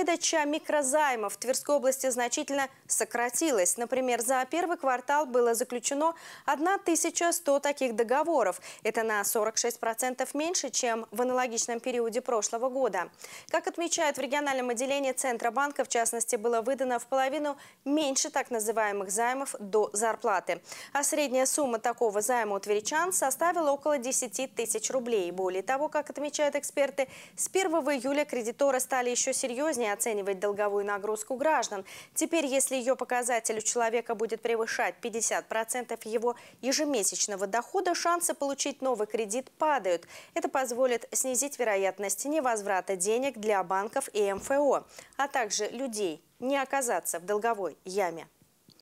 Выдача микрозаймов в Тверской области значительно сократилась. Например, за первый квартал было заключено 1100 таких договоров. Это на 46% меньше, чем в аналогичном периоде прошлого года. Как отмечают в региональном отделении Центробанка, в частности, было выдано в половину меньше так называемых займов до зарплаты. А средняя сумма такого займа у тверичан составила около 10 тысяч рублей. Более того, как отмечают эксперты, с 1 июля кредиторы стали еще серьезнее оценивать долговую нагрузку граждан. Теперь, если ее показатель у человека будет превышать 50% его ежемесячного дохода, шансы получить новый кредит падают. Это позволит снизить вероятность невозврата денег для банков и МФО, а также людей не оказаться в долговой яме.